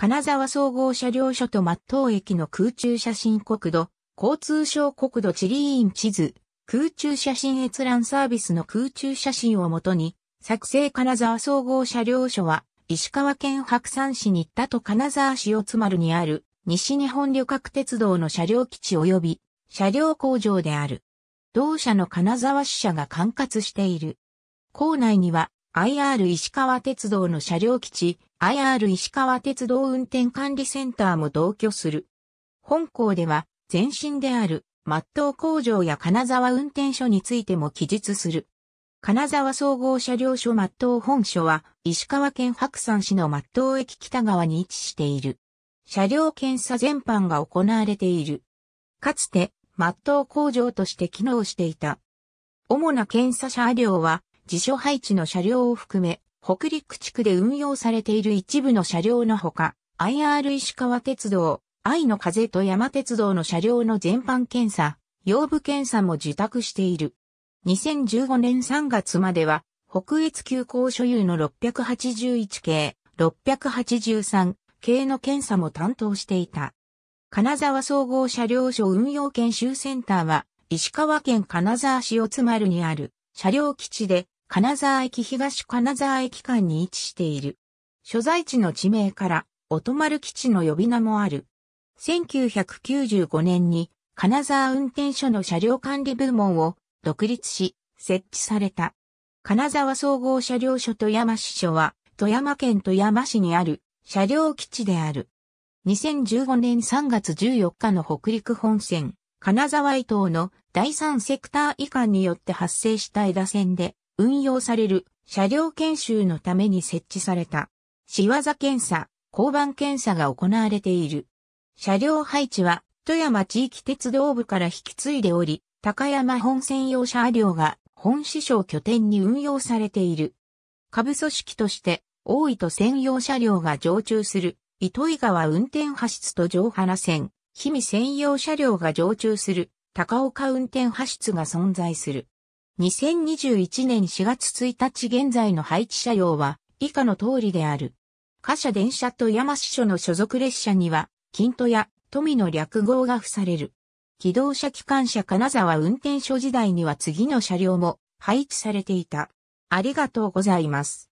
金沢総合車両所と末東駅の空中写真国土、交通省国土地理院地図、空中写真閲覧サービスの空中写真をもとに、作成金沢総合車両所は、石川県白山市新田と金沢市四つ丸にある、西日本旅客鉄道の車両基地及び、車両工場である。同社の金沢支社が管轄している。校内には、IR 石川鉄道の車両基地、IR 石川鉄道運転管理センターも同居する。本校では、前身である、末東工場や金沢運転所についても記述する。金沢総合車両所末東本所は、石川県白山市の末東駅北側に位置している。車両検査全般が行われている。かつて、末東工場として機能していた。主な検査車両は、自所配置の車両を含め、北陸地区で運用されている一部の車両のほか、IR 石川鉄道、愛の風と山鉄道の車両の全般検査、腰部検査も受託している。2015年3月までは、北越急行所有の681系、683系の検査も担当していた。金沢総合車両所運用研修センターは、石川県金沢市をつるにある車両基地で、金沢駅東金沢駅間に位置している。所在地の地名から、音丸基地の呼び名もある。1995年に、金沢運転所の車両管理部門を独立し、設置された。金沢総合車両所富山支所は、富山県富山市にある車両基地である。2015年3月14日の北陸本線、金沢伊東の第3セクター以下によって発生した枝線で、運用される車両研修のために設置された。仕業検査、交番検査が行われている。車両配置は富山地域鉄道部から引き継いでおり、高山本専用車両が本市省拠点に運用されている。下部組織として大糸専用車両が常駐する糸井川運転派室と上原線、氷見専用車両が常駐する高岡運転派室が存在する。2021年4月1日現在の配置車両は以下の通りである。貨車電車と山支所の所属列車には、金都や富の略号が付される。機動車機関車金沢運転所時代には次の車両も配置されていた。ありがとうございます。